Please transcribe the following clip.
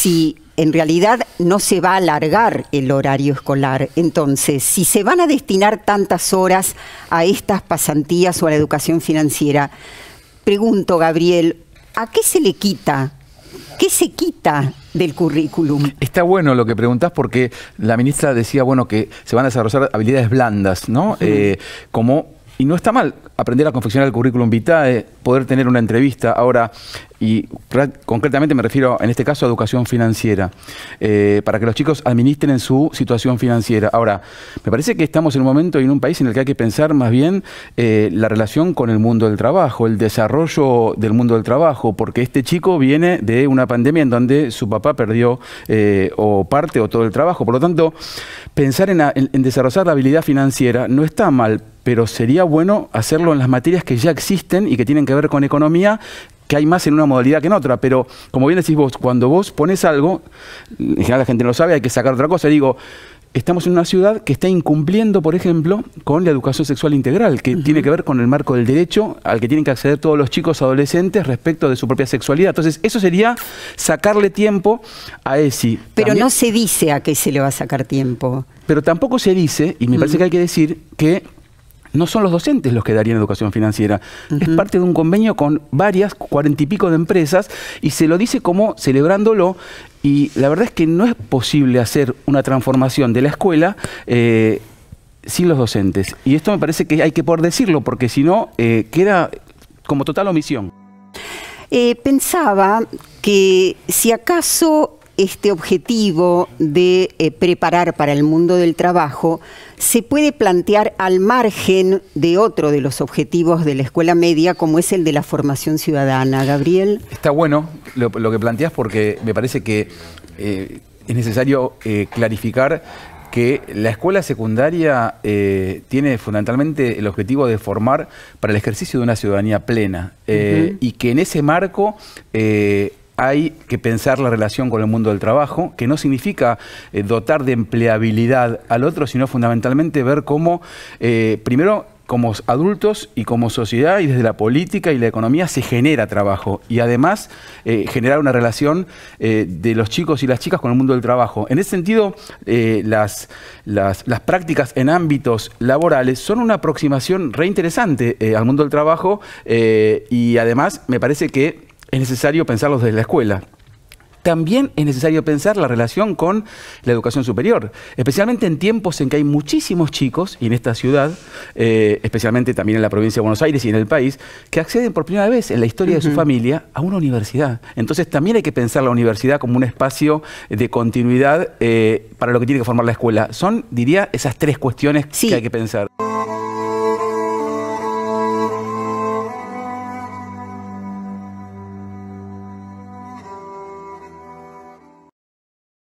si en realidad no se va a alargar el horario escolar. Entonces, si se van a destinar tantas horas a estas pasantías o a la educación financiera, pregunto, Gabriel, ¿a qué se le quita? ¿Qué se quita del currículum. Está bueno lo que preguntás porque la ministra decía, bueno, que se van a desarrollar habilidades blandas, ¿no? Eh, como y no está mal aprender a confeccionar el currículum vitae, poder tener una entrevista. Ahora, y concretamente me refiero en este caso a educación financiera, eh, para que los chicos administren su situación financiera. Ahora, me parece que estamos en un momento y en un país en el que hay que pensar más bien eh, la relación con el mundo del trabajo, el desarrollo del mundo del trabajo, porque este chico viene de una pandemia en donde su papá perdió eh, o parte o todo el trabajo. Por lo tanto, pensar en desarrollar la habilidad financiera no está mal, pero sería bueno hacerlo en las materias que ya existen y que tienen que ver con economía, que hay más en una modalidad que en otra. Pero, como bien decís vos, cuando vos pones algo, en general la gente no lo sabe, hay que sacar otra cosa. Digo, estamos en una ciudad que está incumpliendo, por ejemplo, con la educación sexual integral, que tiene que ver con el marco del derecho al que tienen que acceder todos los chicos adolescentes respecto de su propia sexualidad. Entonces, eso sería sacarle tiempo a ESI. Pero no se dice a qué se le va a sacar tiempo. Pero tampoco se dice, y me parece que hay que decir, que no son los docentes los que darían educación financiera. Es parte de un convenio con varias, cuarenta y pico de empresas, y se lo dice como celebrándolo. Y la verdad es que no es posible hacer una transformación de la escuela. Eh, sin los docentes. Y esto me parece que hay que poder decirlo, porque si no, eh, queda como total omisión. Eh, pensaba que si acaso este objetivo de eh, preparar para el mundo del trabajo se puede plantear al margen de otro de los objetivos de la escuela media, como es el de la formación ciudadana. Gabriel. Está bueno lo, que planteas porque me parece que eh, es necesario eh, clarificar que la escuela secundaria tiene fundamentalmente el objetivo de formar para el ejercicio de una ciudadanía plena y que en ese marco hay que pensar la relación con el mundo del trabajo, que no significa eh, dotar de empleabilidad al otro, sino fundamentalmente ver cómo, eh, primero, como adultos y como sociedad y desde la política y la economía se genera trabajo y además eh, generar una relación de los chicos y las chicas con el mundo del trabajo. En ese sentido, las, las, prácticas en ámbitos laborales son una aproximación reinteresante al mundo del trabajo y además me parece que es necesario pensarlos desde la escuela. También es necesario pensar la relación con la educación superior, especialmente en tiempos en que hay muchísimos chicos, y en esta ciudad, eh, especialmente también en la provincia de Buenos Aires y en el país, que acceden por primera vez en la historia de su familia a una universidad. Entonces también hay que pensar la universidad como un espacio de continuidad eh, para lo que tiene que formar la escuela. Son, diría, esas tres cuestiones que hay que pensar.